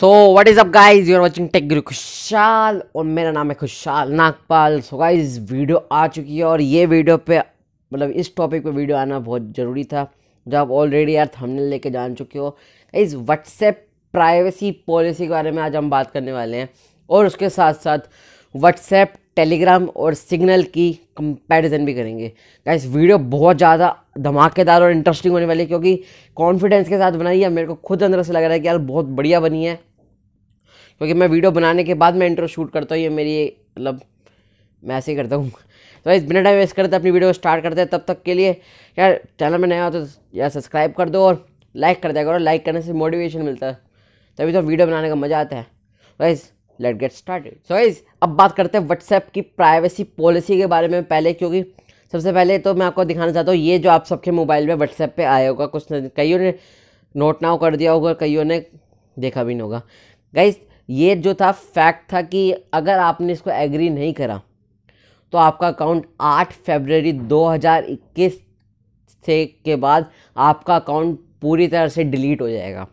so what is up guys you are watching tech Guru Khushal और मेरा नाम है Khushal Nagpal so guys video आ चुकी है और ये वीडियो पे मतलब इस टॉपिक पे वीडियो आना बहुत ज़रूरी था जो आप ऑलरेडी यार थंबनेल लेके जान चुके हो इस व्हाट्सएप प्राइवेसी पॉलिसी के बारे में आज हम बात करने वाले हैं और उसके साथ साथ व्हाट्सएप टेलीग्राम और सिग्नल की कंपैरिजन भी करेंगे गाइस वीडियो बहुत ज़्यादा धमाकेदार और इंटरेस्टिंग होने वाली है क्योंकि कॉन्फिडेंस के साथ बनाई है मेरे को खुद अंदर से लग रहा है कि यार बहुत बढ़िया बनी है क्योंकि मैं वीडियो बनाने के बाद मैं इंटर शूट करता हूँ ये मेरी मतलब मैं ऐसे ही करता हूँ तो इस बिना टाइम वेस्ट करते अपनी वीडियो स्टार्ट करते हैं तब तक के लिए यार चैनल में नया हो तो यार सब्सक्राइब कर दो और लाइक कर दिया करो लाइक करने से मोटिवेशन मिलता है तभी तो वीडियो बनाने का मज़ा आता है guys let get start so guys अब बात करते हैं व्हाट्सएप की प्राइवेसी पॉलिसी के बारे में पहले क्योंकि सबसे पहले तो मैं आपको दिखाना चाहता हूँ ये जो आप सबके मोबाइल में व्हाट्सएप पे आया होगा कुछ कईयों ने नोट नाउ कर दिया होगा कईयों ने देखा भी नहीं होगा गाइस ये जो था फैक्ट था कि अगर आपने इसको एग्री नहीं करा तो आपका अकाउंट 8 फरवरी 2021 से के बाद आपका अकाउंट पूरी तरह से डिलीट हो जाएगा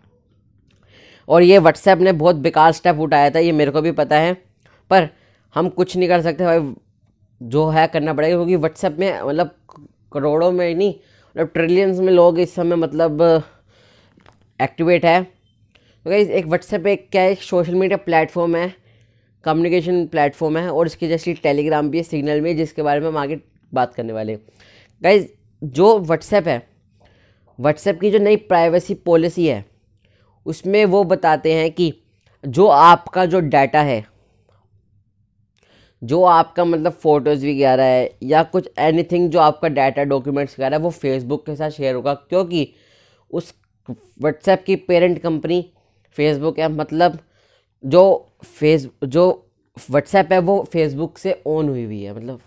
और ये व्हाट्सएप ने बहुत बेकार स्टेप उठाया था ये मेरे को भी पता है पर हम कुछ नहीं कर सकते भाई जो है करना पड़ेगा क्योंकि व्हाट्सएप में मतलब करोड़ों में नहीं मतलब ट्रिलियंस में लोग इस समय मतलब एक्टिवेट uh, है तो गाइज एक व्हाट्सएप एक क्या एक सोशल मीडिया प्लेटफॉर्म है कम्युनिकेशन प्लेटफॉर्म है और इसके जैसे टेलीग्राम भी है सिग्नल भी है जिसके बारे में हम आगे बात करने वाले हैं गाइज जो व्हाट्सएप है व्हाट्सएप की जो नई प्राइवेसी पॉलिसी है उसमें वो बताते हैं कि जो आपका जो डाटा है जो आपका मतलब फ़ोटोज़ वगैरह है या कुछ एनीथिंग जो आपका डाटा डॉक्यूमेंट्स वगैरह है वो फेसबुक के साथ शेयर होगा क्योंकि उस व्हाट्सएप की पेरेंट कंपनी फेसबुक है मतलब जो फेस जो व्हाट्सएप है वो फेसबुक से ओन हुई हुई है मतलब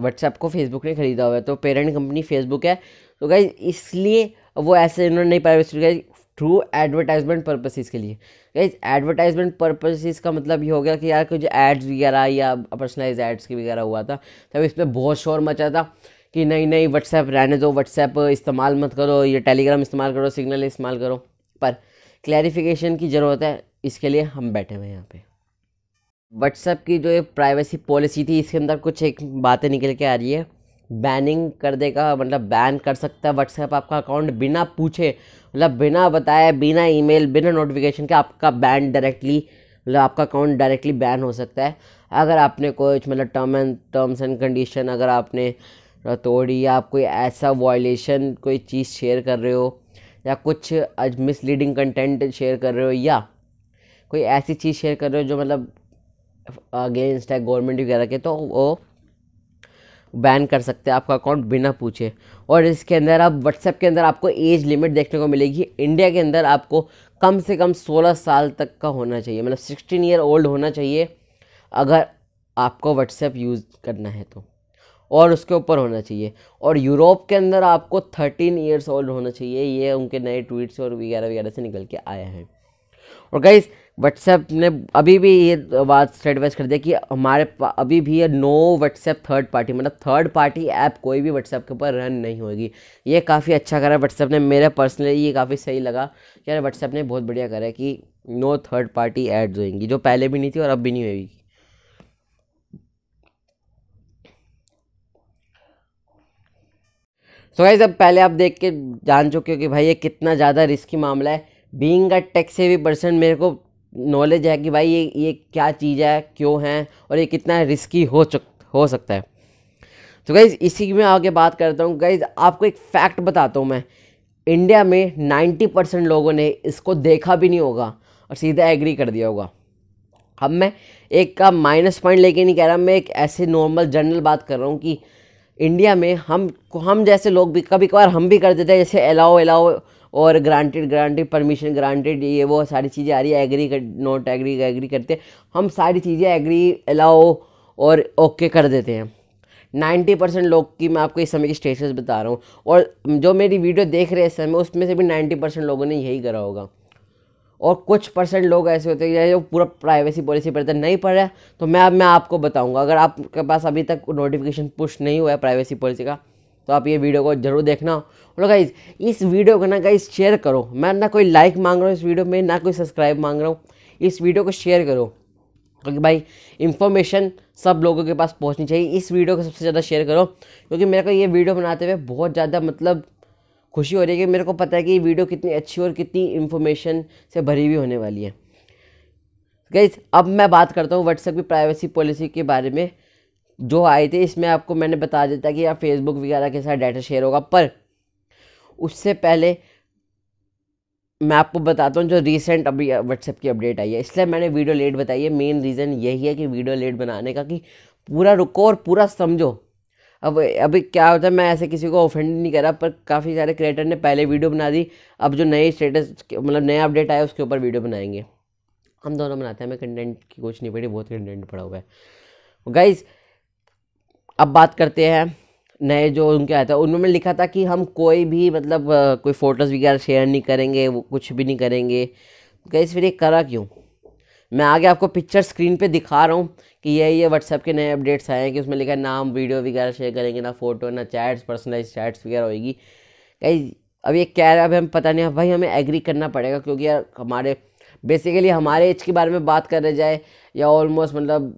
व्हाट्सएप को फेसबुक ने ख़रीदा हुआ है तो पेरेंट कंपनी फेसबुक है तो गई इसलिए वो ऐसे इन्होंने नहीं प्राइवेसी थ्रू एडवर्टाइजमेंट पर्पसेस के लिए गाइज एडवर्टाइजमेंट पर्पसेस का मतलब ये हो गया कि यार कुछ एड्स वगैरह या पर्सनलाइज एड्स की वगैरह हुआ था तब इस पर बहुत शोर मचा था कि नहीं नहीं व्हाट्सएप रहने दो व्हाट्सएप इस्तेमाल मत करो ये टेलीग्राम इस्तेमाल करो सिग्नल इस्तेमाल करो पर क्लैरिफिकेशन की ज़रूरत है इसके लिए हम बैठे हुए यहाँ पे व्हाट्सएप की जो ये प्राइवेसी पॉलिसी थी इसके अंदर कुछ एक बातें निकल के आ रही है बैनिंग कर देगा मतलब बैन कर सकता है व्हाट्सएप आपका अकाउंट बिना पूछे मतलब बिना बताए बिना ईमेल बिना नोटिफिकेशन के आपका बैन डायरेक्टली मतलब आपका अकाउंट डायरेक्टली बैन हो सकता है अगर आपने कोई मतलब term and terms and condition अगर आपने तोड़ी या आप कोई ऐसा वॉयलेशन कोई चीज़ शेयर कर रहे हो या कुछ मिसलीडिंग कंटेंट शेयर कर रहे हो या कोई ऐसी चीज़ शेयर कर रहे हो जो मतलब अगेंस्ट है गवर्नमेंट वगैरह के तो वो बैन कर सकते हैं आपका अकाउंट बिना पूछे और इसके अंदर आप व्हाट्सएप के अंदर आपको एज लिमिट देखने को मिलेगी इंडिया के अंदर आपको कम से कम 16 साल तक का होना चाहिए मतलब 16 ईयर ओल्ड होना चाहिए अगर आपको व्हाट्सएप यूज़ करना है तो और उसके ऊपर होना चाहिए और यूरोप के अंदर आपको थर्टीन ईयर्स ओल्ड होना चाहिए ये उनके नए ट्वीट्स और वगैरह वगैरह से निकल के आए हैं और गाइज़ व्हाट्सएप ने अभी भी ये बात स्टेट कर दिया कि हमारे अभी भी ये नो व्हाट्सएप थर्ड पार्टी मतलब थर्ड पार्टी ऐप कोई भी व्हाट्सएप के ऊपर रन नहीं होगी ये काफ़ी अच्छा करा व्हाट्सएप ने मेरा पर्सनली ये काफ़ी सही लगा यार व्हाट्सएप ने बहुत बढ़िया करा है कि नो थर्ड पार्टी एड्स होएंगी जो पहले भी नहीं थी और अब भी नहीं होगी सो भाई गाइज अब पहले आप देख के जान चुके हो कि भाई ये कितना ज़्यादा रिस्की मामला है being a tech savvy person मेरे को नॉलेज है कि भाई ये ये क्या चीज़ है क्यों है और ये कितना रिस्की हो चुक हो सकता है तो गाइज़ इसी में आगे बात करता हूँ गाइज़ आपको एक फैक्ट बताता हूँ मैं इंडिया में 90 परसेंट लोगों ने इसको देखा भी नहीं होगा और सीधा एग्री कर दिया होगा अब मैं एक का माइनस पॉइंट लेके नहीं कह रहा मैं एक ऐसे नॉर्मल जनरल बात कर रहा हूँ कि इंडिया में हम हम जैसे लोग भी कभी कभार हम भी कर देते हैं जैसे अलाओ अलाओ और ग्रांटेड ग्रांटेड परमिशन ग्रांटेड ये वो सारी चीज़ें आ रही है एग्री कर नॉट एग्री एग्री करते हम सारी चीज़ें एग्री अलाओ और ओके कर देते हैं नाइन्टी परसेंट लोग की मैं आपको इस समय की स्टेटस बता रहा हूँ और जो मेरी वीडियो देख रहे हैं इस समय उसमें से भी नाइन्टी परसेंट लोगों ने यही करा होगा और कुछ परसेंट लोग ऐसे होते हैं जो पूरा प्राइवेसी पॉलिसी पढ़ते नहीं पढ़ रहा तो मैं मैं आपको बताऊंगा अगर आपके पास अभी तक नोटिफिकेशन पुश नहीं हुआ है प्राइवेसी पॉलिसी का तो आप ये वीडियो को जरूर देखना और गाइज इस वीडियो को ना गाइज शेयर करो मैं ना कोई लाइक मांग रहा हूँ इस वीडियो में ना कोई सब्सक्राइब मांग रहा हूँ इस वीडियो को शेयर करो क्योंकि भाई इन्फॉर्मेशन सब लोगों के पास पहुँचनी चाहिए इस वीडियो को सबसे ज़्यादा शेयर करो क्योंकि मेरे को ये वीडियो बनाते हुए बहुत ज़्यादा मतलब खुशी हो रही है कि मेरे को पता है कि ये वीडियो कितनी अच्छी और कितनी इन्फॉर्मेशन से भरी हुई होने वाली है गई अब मैं बात करता हूँ व्हाट्सएप की प्राइवेसी पॉलिसी के बारे में जो आए थे इसमें आपको मैंने बता दिया था कि आप फेसबुक वगैरह के साथ डाटा शेयर होगा पर उससे पहले मैं आपको बताता हूँ जो रिसेंट अभी व्हाट्सएप की अपडेट आई है इसलिए मैंने वीडियो लेट बताई है मेन रीज़न यही है कि वीडियो लेट बनाने का कि पूरा रुको और पूरा समझो अब अभी क्या होता है मैं ऐसे किसी को ऑफेंड नहीं करा पर काफ़ी सारे क्रिएटर ने पहले वीडियो बना दी अब जो नए स्टेटस मतलब नया अपडेट आया उसके ऊपर वीडियो बनाएंगे हम दोनों बनाते हैं हमें कंटेंट की कुछ नहीं पड़ी बहुत कंटेंट पड़ा हुआ है गाइज़ अब बात करते हैं नए जो उनके आया था उन्होंने लिखा था कि हम कोई भी मतलब कोई फ़ोटोज़ वगैरह शेयर नहीं करेंगे वो कुछ भी नहीं करेंगे कैसे फिर ये करा क्यों मैं आगे आपको पिक्चर स्क्रीन पे दिखा रहा हूँ कि ये ये व्हाट्सअप के नए अपडेट्स आए हैं कि उसमें लिखा है नाम वीडियो वगैरह शेयर करेंगे ना फ़ोटो ना चैट्स पर्सनलाइज चैट्स वगैरह होएगी कहीं अब ये कह रहा है अब हम पता नहीं भाई हमें एग्री करना पड़ेगा क्योंकि यार हमारे बेसिकली हमारे एज के बारे में बात कर रहे जाए या ऑलमोस्ट मतलब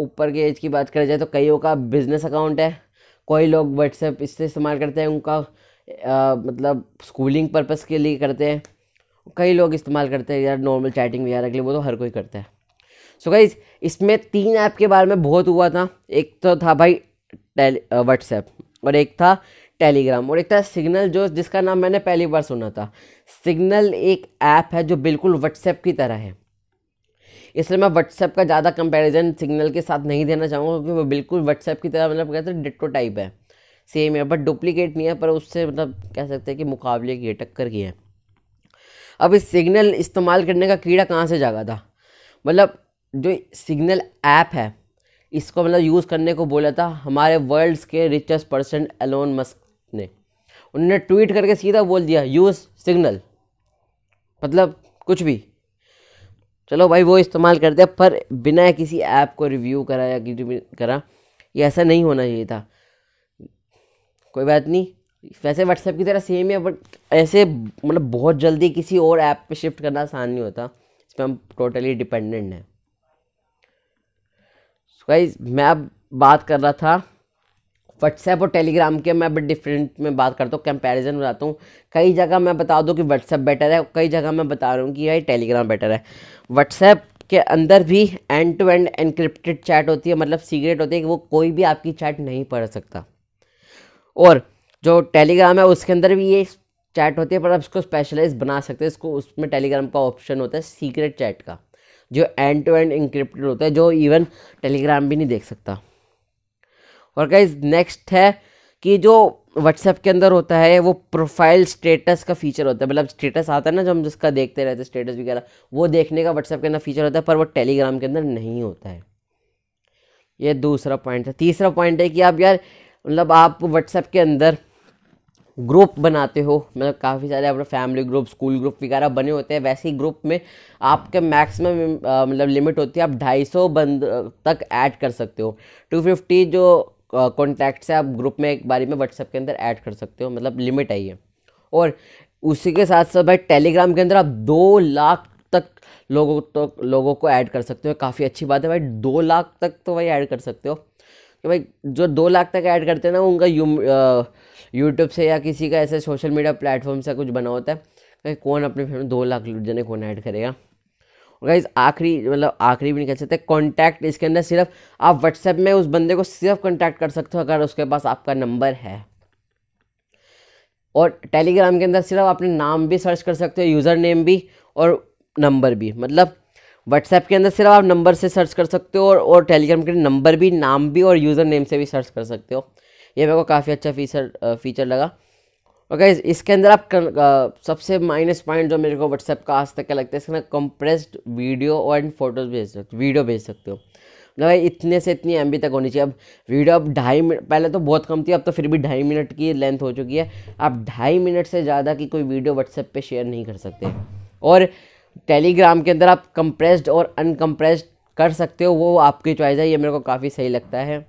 ऊपर के एज की बात करें जाए तो कईयों का बिजनेस अकाउंट है कोई लोग व्हाट्सएप इससे इस्तेमाल करते हैं उनका आ, मतलब स्कूलिंग पर्पज़ के लिए करते हैं कई लोग इस्तेमाल करते हैं यार नॉर्मल चैटिंग वगैरह के लिए वो तो हर कोई करता है सो so गाइज इसमें तीन ऐप के बारे में बहुत हुआ था एक तो था भाई व्हाट्सएप और एक था टेलीग्राम और एक था सिग्नल जो जिसका नाम मैंने पहली बार सुना था सिग्नल एक ऐप है जो बिल्कुल व्हाट्सएप की तरह है इसलिए मैं व्हाट्सएप का ज़्यादा कंपैरिजन सिग्नल के साथ नहीं देना चाहूँगा क्योंकि वो बिल्कुल व्हाट्सएप की तरह मतलब कहते हैं डिटो टाइप है सेम है बट डुप्लीकेट नहीं है पर उससे मतलब कह सकते हैं कि मुकाबले की टक्कर की है अब इस सिग्नल इस्तेमाल करने का कीड़ा कहाँ से जागा था मतलब जो सिग्नल ऐप है इसको मतलब यूज़ करने को बोला था हमारे वर्ल्ड्स के रिचेस्ट पर्सन एलोन मस्क ने उन्होंने ट्वीट करके सीधा बोल दिया यूज़ सिग्नल मतलब कुछ भी चलो भाई वो इस्तेमाल कर दिया पर बिना किसी ऐप को रिव्यू करा या करा ये ऐसा नहीं होना चाहिए था कोई बात नहीं वैसे व्हाट्सएप की तरह सेम है बट ऐसे मतलब बहुत जल्दी किसी और ऐप पे शिफ्ट करना आसान नहीं होता इस पर हम टोटली डिपेंडेंट हैं गाइज मैं अब बात कर रहा था व्हाट्सएप और टेलीग्राम के मैं बट डिफरेंट में बात करता हूँ कंपैरिजन बताता हूँ कई जगह मैं बता दूँ कि व्हाट्सएप बेटर है कई जगह मैं बता रहा हूँ कि भाई टेलीग्राम बेटर है व्हाट्सएप के अंदर भी end to end encrypted chat होती है मतलब सीक्रेट होती है कि वो कोई भी आपकी चैट नहीं पढ़ सकता और जो टेलीग्राम है उसके अंदर भी ये चैट होती है पर आप इसको स्पेशलाइज बना सकते हैं इसको उसमें टेलीग्राम का ऑप्शन होता है सीक्रेट चैट का जो एंड टू एंड इंक्रिप्टेड होता है जो इवन टेलीग्राम भी नहीं देख सकता और गाइज नेक्स्ट है कि जो व्हाट्सएप के अंदर होता है वो प्रोफाइल स्टेटस का फीचर होता है मतलब स्टेटस आता है ना जो हम जिसका देखते रहते हैं स्टेटस वगैरह वो देखने का व्हाट्सएप के अंदर फीचर होता है पर वो टेलीग्राम के अंदर नहीं होता है ये दूसरा पॉइंट है तीसरा पॉइंट है कि आप यार मतलब आप व्हाट्सएप के अंदर ग्रुप बनाते हो मतलब काफ़ी सारे अपने फैमिली ग्रुप स्कूल ग्रुप वगैरह बने होते हैं वैसे ही ग्रुप में आपके मैक्सिमम मतलब लिमिट होती है आप 250 बंद तक ऐड कर सकते हो 250 जो कॉन्टैक्ट से आप ग्रुप में एक बारी में व्हाट्सएप के अंदर ऐड कर सकते हो मतलब लिमिट आई है और उसी के साथ साथ भाई टेलीग्राम के अंदर आप दो लाख तक लोगों तो लोगों को ऐड कर सकते हो काफ़ी अच्छी बात है भाई दो लाख तक तो भाई ऐड कर सकते हो कि भाई जो दो लाख तक ऐड करते हैं ना उनका यू यूट्यूब से या किसी का ऐसे सोशल मीडिया प्लेटफॉर्म से कुछ बना होता है भाई कौन अपने फैमिली दो लाख जने कौन ऐड करेगा गाइज आखिरी मतलब आखिरी भी नहीं कह सकते कॉन्टैक्ट इसके अंदर सिर्फ आप व्हाट्सएप में उस बंदे को सिर्फ कॉन्टैक्ट कर सकते हो अगर उसके पास आपका नंबर है और टेलीग्राम के अंदर सिर्फ अपने नाम भी सर्च कर सकते हो यूज़र नेम भी और नंबर भी मतलब व्हाट्सएप के अंदर सिर्फ आप नंबर मतलब से सर्च कर सकते हो और, और टेलीग्राम के नंबर भी नाम भी और यूज़र नेम से भी सर्च कर सकते हो ये मेरे को काफ़ी अच्छा फीचर फीचर लगा ओके इसके अंदर आप कर, आ, सबसे माइनस पॉइंट जो मेरे को व्हाट्सएप का आज तक का लगता है इसके अंदर कंप्रेस्ड वीडियो और एंड फोटोज भेज सकते वीडियो भेज सकते हो मतलब भाई इतने से इतनी एम तक होनी चाहिए अब वीडियो अब ढाई मिनट पहले तो बहुत कम थी अब तो फिर भी ढाई मिनट की लेंथ हो चुकी है आप ढाई मिनट से ज़्यादा की कोई वीडियो व्हाट्सएप पे शेयर नहीं कर सकते और टेलीग्राम के अंदर आप कंप्रेस्ड और अनकम्प्रेस्ड कर सकते हो वो आपकी चॉइस है ये मेरे को काफ़ी सही लगता है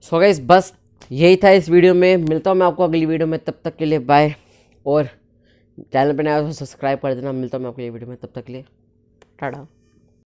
सो so गाइस बस यही था इस वीडियो में मिलता हूँ मैं आपको अगली वीडियो में तब तक के लिए बाय और चैनल पर नया सब्सक्राइब तो कर देना मिलता हूँ मैं आपको ये वीडियो में तब तक के लिए टाटा